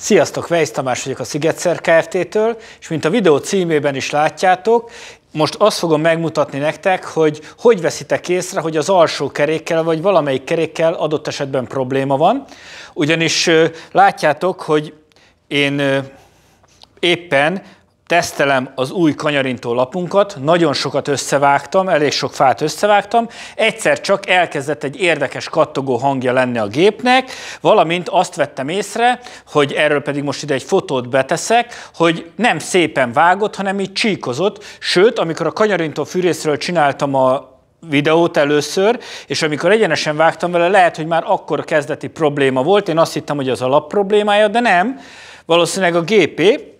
Sziasztok, Vejsz Tamás vagyok a Szigetszer Kft-től, és mint a videó címében is látjátok, most azt fogom megmutatni nektek, hogy hogy veszitek észre, hogy az alsó kerékkel vagy valamelyik kerékkel adott esetben probléma van. Ugyanis látjátok, hogy én éppen tesztelem az új kanyarintó lapunkat, nagyon sokat összevágtam, elég sok fát összevágtam, egyszer csak elkezdett egy érdekes kattogó hangja lenni a gépnek, valamint azt vettem észre, hogy erről pedig most ide egy fotót beteszek, hogy nem szépen vágott, hanem így csíkozott, sőt, amikor a kanyarintó fűrészről csináltam a videót először, és amikor egyenesen vágtam vele, lehet, hogy már akkor kezdeti probléma volt, én azt hittem, hogy az a lap problémája, de nem, valószínűleg a gépé,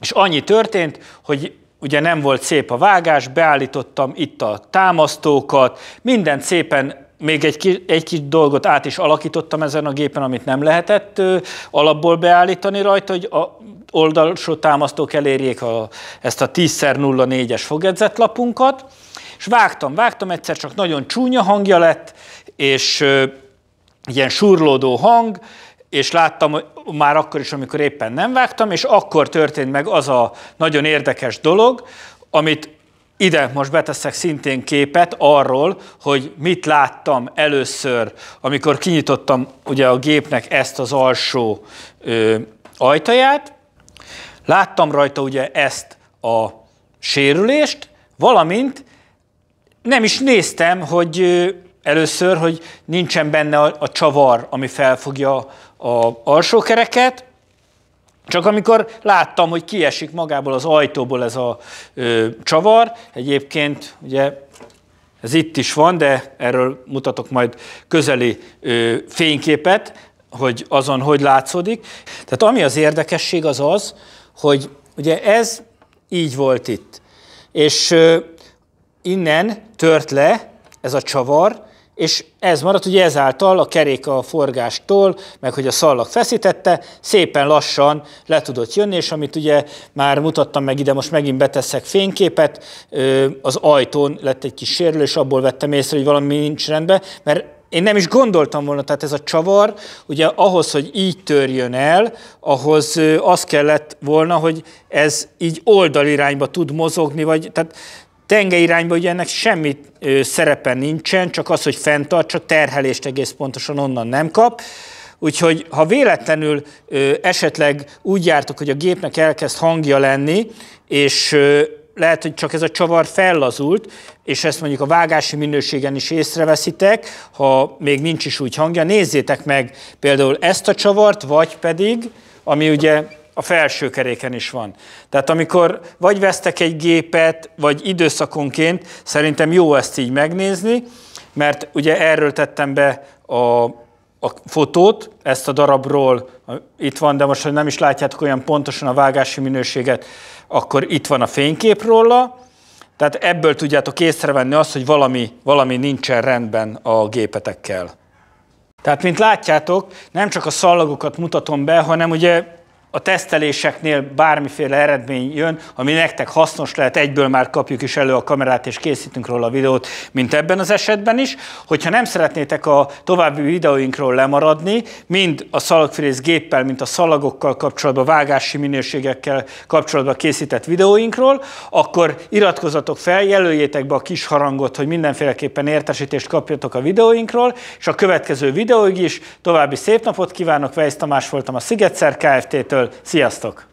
és annyi történt, hogy ugye nem volt szép a vágás, beállítottam itt a támasztókat, mindent szépen még egy, ki, egy kis dolgot át is alakítottam ezen a gépen, amit nem lehetett ö, alapból beállítani rajta, hogy a oldalsó támasztók elérjék a, ezt a 10x04-es fogedzetlapunkat, és vágtam, vágtam, egyszer csak nagyon csúnya hangja lett, és ö, ilyen surlódó hang, és láttam már akkor is, amikor éppen nem vágtam, és akkor történt meg az a nagyon érdekes dolog, amit ide most beteszek szintén képet arról, hogy mit láttam először, amikor kinyitottam ugye a gépnek ezt az alsó ö, ajtaját. Láttam rajta ugye ezt a sérülést, valamint nem is néztem, hogy ö, először, hogy nincsen benne a, a csavar, ami felfogja a alsókereket, csak amikor láttam, hogy kiesik magából az ajtóból ez a ö, csavar, egyébként ugye ez itt is van, de erről mutatok majd közeli ö, fényképet, hogy azon hogy látszódik. Tehát ami az érdekesség az az, hogy ugye ez így volt itt. És ö, innen tört le ez a csavar, és ez maradt, ugye ezáltal a kerék a forgástól, meg hogy a szallag feszítette, szépen lassan le tudott jönni, és amit ugye már mutattam meg ide, most megint beteszek fényképet, az ajtón lett egy kis sérülő, és abból vettem észre, hogy valami nincs rendben, mert én nem is gondoltam volna, tehát ez a csavar, ugye ahhoz, hogy így törjön el, ahhoz az kellett volna, hogy ez így oldalirányba tud mozogni, vagy tehát tenge irányba ugye ennek semmi ö, szerepe nincsen, csak az, hogy fenntartsa, terhelést egész pontosan onnan nem kap. Úgyhogy ha véletlenül ö, esetleg úgy jártok, hogy a gépnek elkezd hangja lenni, és ö, lehet, hogy csak ez a csavar fellazult, és ezt mondjuk a vágási minőségen is észreveszitek, ha még nincs is úgy hangja, nézzétek meg például ezt a csavart, vagy pedig, ami ugye a felső keréken is van. Tehát amikor vagy vesztek egy gépet, vagy időszakonként, szerintem jó ezt így megnézni, mert ugye erről tettem be a, a fotót, ezt a darabról itt van, de most, hogy nem is látjátok olyan pontosan a vágási minőséget, akkor itt van a fénykép róla, tehát ebből tudjátok észrevenni azt, hogy valami, valami nincsen rendben a gépetekkel. Tehát, mint látjátok, nem csak a szallagokat mutatom be, hanem ugye a teszteléseknél bármiféle eredmény jön, ami nektek hasznos lehet, egyből már kapjuk is elő a kamerát, és készítünk róla a videót, mint ebben az esetben is. Hogyha nem szeretnétek a további videóinkról lemaradni, mind a szalagfrész géppel, mint a szalagokkal kapcsolatban, vágási minőségekkel kapcsolatban készített videóinkról, akkor iratkozatok fel, jelöljétek be a kis harangot, hogy mindenféleképpen értesítést kapjatok a videóinkról, és a következő videóig is további szép napot kívánok, Vejsz Tamás voltam a Sziget Kft-től, föl. Sziasztok!